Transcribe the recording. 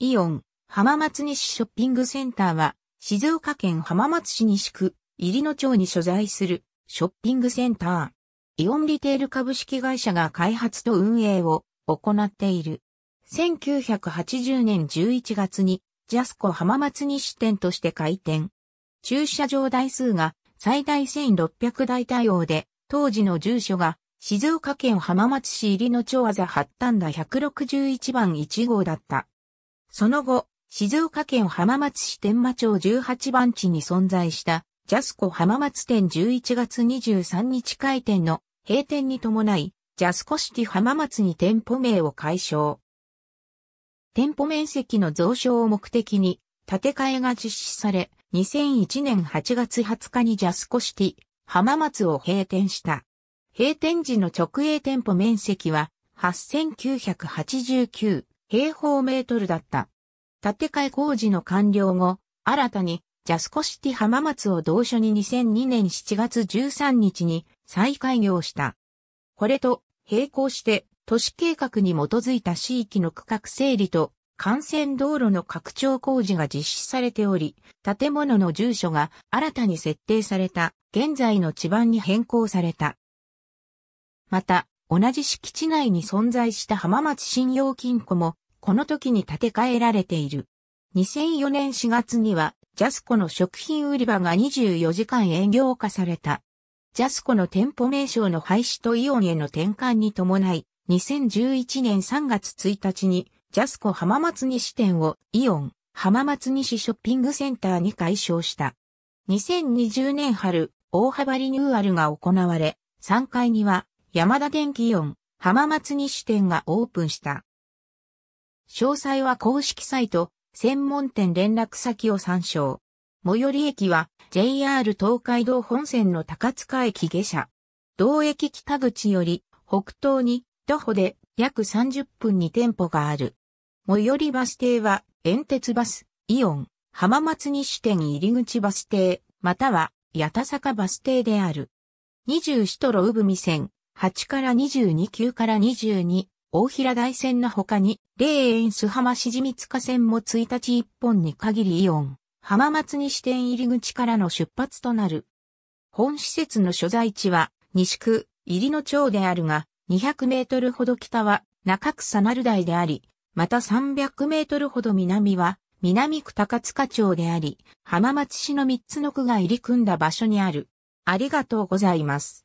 イオン、浜松西ショッピングセンターは、静岡県浜松市西区、入野町に所在するショッピングセンター。イオンリテール株式会社が開発と運営を行っている。1980年11月に、ジャスコ浜松西店として開店。駐車場台数が最大1600台対応で、当時の住所が静岡県浜松市入野町あざ八端だ161番1号だった。その後、静岡県浜松市天馬町18番地に存在したジャスコ浜松店11月23日開店の閉店に伴い、ジャスコシティ浜松に店舗名を解消。店舗面積の増床を目的に建て替えが実施され、2001年8月20日にジャスコシティ浜松を閉店した。閉店時の直営店舗面積は8989平方メートルだった。建て替え工事の完了後、新たにジャスコシティ浜松を同所に2002年7月13日に再開業した。これと並行して都市計画に基づいた地域の区画整理と幹線道路の拡張工事が実施されており、建物の住所が新たに設定された現在の地盤に変更された。また、同じ敷地内に存在した浜松信用金庫も、この時に建て替えられている。2004年4月には、ジャスコの食品売り場が24時間営業化された。ジャスコの店舗名称の廃止とイオンへの転換に伴い、2011年3月1日に、ジャスコ浜松西店をイオン浜松西ショッピングセンターに改称した。2020年春、大幅リニューアルが行われ、3階には山田電機イオン、浜松西店がオープンした。詳細は公式サイト、専門店連絡先を参照。最寄り駅は JR 東海道本線の高塚駅下車。同駅北口より北東に徒歩で約30分に店舗がある。最寄りバス停は遠鉄バス、イオン、浜松西店入口バス停、または八田坂バス停である。2四都路産海線、8から22級から22、大平台線の他に、霊園須浜しじみつ線も1日1本に限りイオン、浜松西店入り口からの出発となる。本施設の所在地は、西区、入りの町であるが、200メートルほど北は、中草丸台であり、また300メートルほど南は、南区高塚町であり、浜松市の3つの区が入り組んだ場所にある。ありがとうございます。